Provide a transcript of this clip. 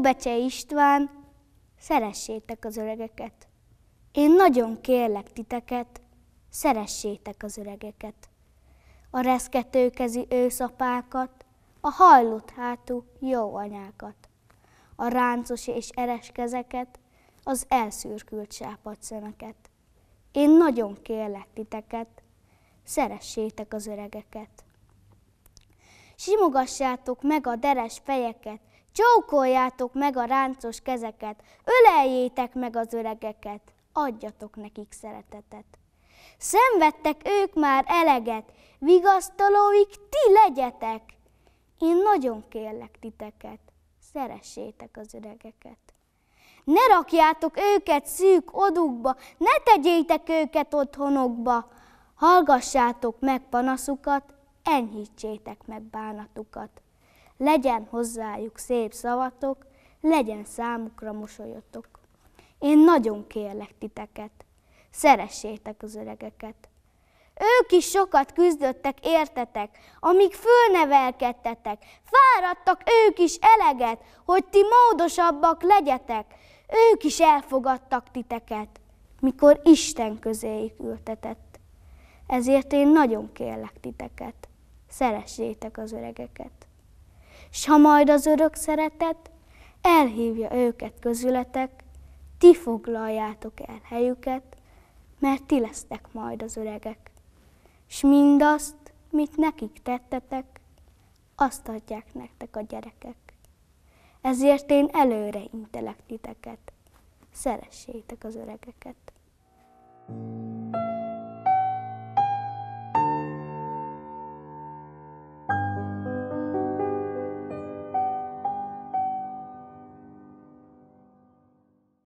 Becse István, szeressétek az öregeket. Én nagyon kérlek titeket, szeressétek az öregeket. A reszketőkezi őszapákat, a hajlott hátú jó anyákat, a ráncos és eres kezeket, az elszürkült szemeket. Én nagyon kérlek titeket, szeressétek az öregeket. Simogassátok meg a deres fejeket, Csókoljátok meg a ráncos kezeket, öleljétek meg az öregeket, adjatok nekik szeretetet. Szenvedtek ők már eleget, vigasztalóik ti legyetek. Én nagyon kérlek titeket, szeressétek az öregeket. Ne rakjátok őket szűk odukba, ne tegyétek őket otthonokba. Hallgassátok meg panaszukat, enyhítsétek meg bánatukat legyen hozzájuk szép szavatok, legyen számukra mosolyotok. Én nagyon kérlek titeket, szeressétek az öregeket. Ők is sokat küzdöttek, értetek, amíg fölnevelkedtetek. Fáradtak ők is eleget, hogy ti módosabbak legyetek. Ők is elfogadtak titeket, mikor Isten közéjük ültetett. Ezért én nagyon kérlek titeket, szeressétek az öregeket s ha majd az örök szeretet elhívja őket közületek, ti foglaljátok el helyüket, mert ti lesztek majd az öregek. S mindazt, mit nekik tettetek, azt adják nektek a gyerekek. Ezért én előre intelek titeket, szeressétek az öregeket.